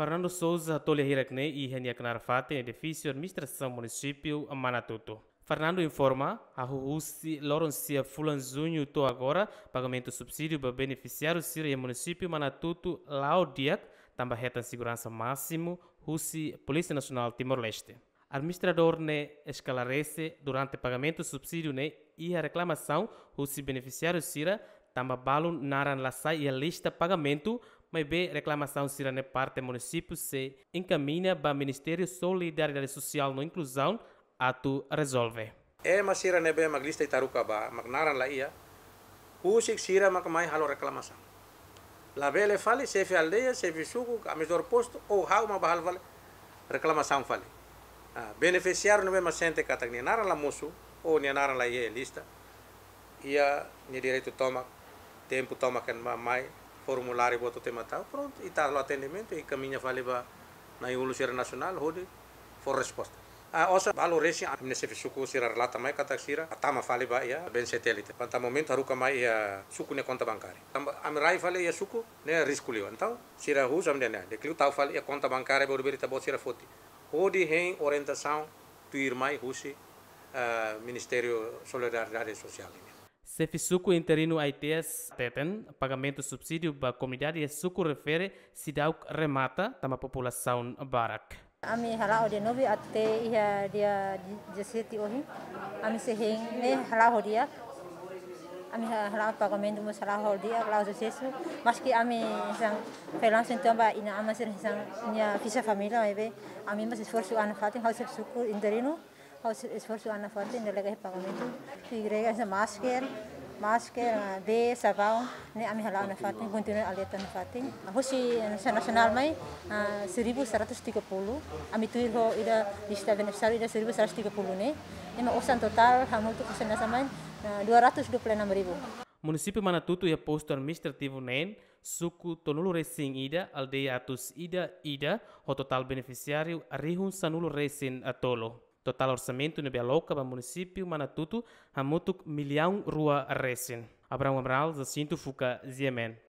Fernando Souza Tolehirakne e Reniak Narfate, edifício Administração Município Manatuto. Fernando informa a Rusi lorencia Fulanzunho to agora pagamento subsídio para beneficiários Síria município Manatuto Laudiak também reta segurança máximo Rusi Polícia Nacional Timor-Leste. Administrador ne esclarece durante pagamento subsídio ne e a reclamação Rusi beneficiário Síria Tamba balu naran laçai e a lista pagamento, mas be reclamação se na parte município se encaminha para o Ministério Solidariedade Social no Inclusão, ato resolve. É mas sira nebe mag lista itaruka ba, mag naran la ia, kusik sira mag mai halo reclamação. La bele fale, chefe aldeia, chefe suco, amizor posto, ou hau ma bahal fale, reclamação fale. Ah, beneficiário nebe é mas sente katagni naran la moço, ou ni naran la ia é lista, ia ni direito toma tempo toma que mais formulário bota o tema tal, pronto, e está o atendimento e caminha vale para na evolução Nacional, onde for resposta. A osa valorece a minha suku sira relata mai kata sira atama fale ba ia ben satellite. Panta momento haruka mai ia suku ne conta bancária. Am rai fale ia suku ne risco lio. Então sira usa amne de Decliu tau fale ia conta bancária bo berita bo sira foti. Hodi hen orientação tu mai husi Ministério Solidariedade Social. Suku interino ITS teten pagamento subsídio para a comunidade e refere se dá remata tama a população barak. Ami halau dia novi até ia dia jesiti ohi. Ami sehing ne halau dia. Ami halau pagamento mas halau dia halau sucesso. Mas ami sang freelance então ba ina amasir sang minha visa família ebe. Ami mas esforço ana fatin house suco interino aus esforço ana forte indelega pagamento tu igrega essa máscara máscara b sabão forte. ami halau na fatin continue aleta na fatin hosi nasional mai A ami tuir ho ida lista beneficiario ida seribu né? E ema osan total hamul tu kusen nasaman 226 ribu Município Manatutu é posto administrativo NEN, suku Tonulu Racing Ida, aldeia Atus Ida Ida, o total beneficiário Rihun Sanulu Racing Atolo. Total orçamento no Bialoca, para município, Manatuto, Hamutuk, milhão rua Resin. Abraão Amaral, Zacinto Fuca, Ziamen.